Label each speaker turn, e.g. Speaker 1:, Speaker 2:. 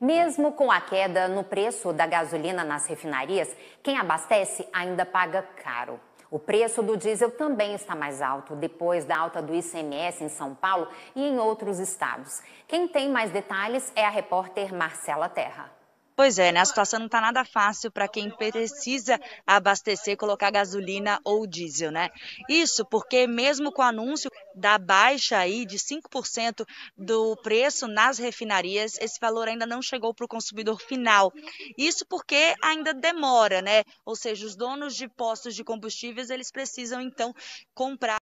Speaker 1: Mesmo com a queda no preço da gasolina nas refinarias, quem abastece ainda paga caro. O preço do diesel também está mais alto depois da alta do ICMS em São Paulo e em outros estados. Quem tem mais detalhes é a repórter Marcela Terra. Pois é, né? A situação não está nada
Speaker 2: fácil para quem precisa abastecer, colocar gasolina ou diesel, né? Isso porque mesmo com o anúncio da baixa aí de 5% do preço nas refinarias, esse valor ainda não chegou para o consumidor final. Isso porque ainda demora, né? Ou seja, os donos de postos de combustíveis, eles precisam então comprar